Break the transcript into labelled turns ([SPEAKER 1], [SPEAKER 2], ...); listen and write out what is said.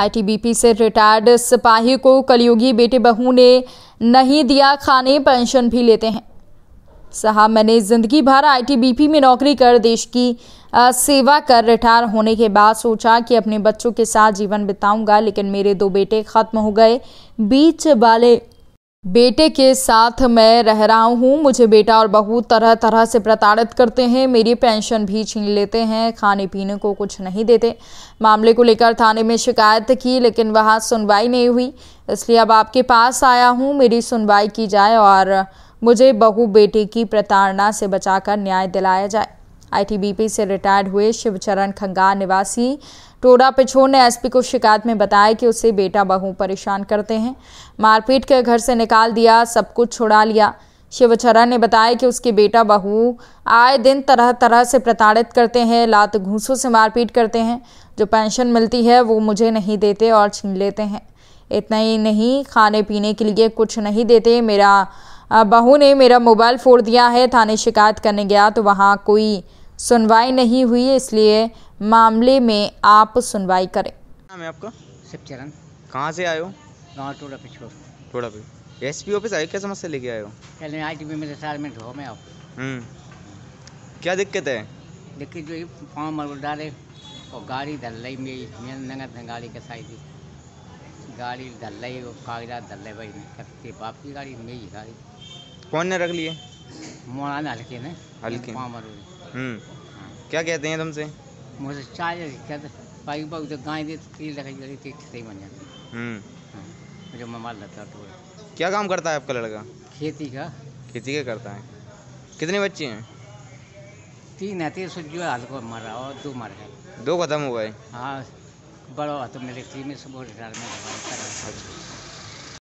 [SPEAKER 1] ITBP से retired सिपाही को कलयुगी बेटे बहू ने नहीं दिया खाने पेंशन भी लेते हैं साहब मैंने ज़िंदगी भर आईटीबीपी में नौकरी कर देश की सेवा कर रिटायर होने के बाद सोचा कि अपने बच्चों के साथ जीवन बिताऊंगा लेकिन मेरे दो बेटे ख़त्म हो गए बीच वाले बेटे के साथ मैं रह रहा हूँ मुझे बेटा और बहू तरह तरह से प्रताड़ित करते हैं मेरी पेंशन भी छीन लेते हैं खाने पीने को कुछ नहीं देते मामले को लेकर थाने में शिकायत की लेकिन वहाँ सुनवाई नहीं हुई इसलिए अब आपके पास आया हूँ मेरी सुनवाई की जाए और मुझे बहू बेटे की प्रताड़ना से बचाकर न्याय दिलाया जाए आईटीबीपी से रिटायर्ड हुए शिवचरण खंगार निवासी टोडा पिछोड़ ने एसपी को शिकायत में बताया कि उसे बेटा बहू परेशान करते हैं मारपीट के घर से निकाल दिया सब कुछ छुड़ा लिया शिवचरण ने बताया कि उसके बेटा बहू आए दिन तरह तरह से प्रताड़ित करते हैं लात घूसों से मारपीट करते हैं जो पेंशन मिलती है वो मुझे नहीं देते और छीन लेते हैं इतना ही नहीं खाने पीने के लिए कुछ नहीं देते मेरा बहू ने मेरा मोबाइल फोड़ दिया है थाने शिकायत करने गया तो वहाँ कोई सुनवाई नहीं हुई इसलिए मामले में आप सुनवाई करें
[SPEAKER 2] नाम है आपका शिव चरण कहाँ से आयो गाँव टोड़ा पिछोर टोड़ा पे एस पी ऑफिस आए क्या समस्या लेके आयो हो
[SPEAKER 3] पहले आई टी पी मेरे साथ में ढो में आप
[SPEAKER 2] हम्म। क्या दिक्कत है
[SPEAKER 3] देखिए जो फॉर्म पाँव डाले और गाड़ी धल रही मेरी मेरे नंगत ने गाड़ी कसाई थी गाड़ी धल रही और कागजात धल रहे भाई करते बाप की गाड़ी मेरी गाड़ी
[SPEAKER 2] कौन ने रख लिए
[SPEAKER 3] मौलाना हल्के ने हल्के हम्म।
[SPEAKER 2] क्या कहते हैं तुमसे
[SPEAKER 3] मुझे चाय कहते गाय दे जाती थी सही बन जाती
[SPEAKER 2] हम्म। हाँ,
[SPEAKER 3] है
[SPEAKER 2] क्या काम करता है आपका लड़का खेती का खेती का करता है कितने बच्चे हैं
[SPEAKER 3] तीन है तीन जो हाल को मरा और दो मर गए दो खत्म हो गए हाँ बड़ा तो मेरे तीन में रिटायरमेंट अच्छा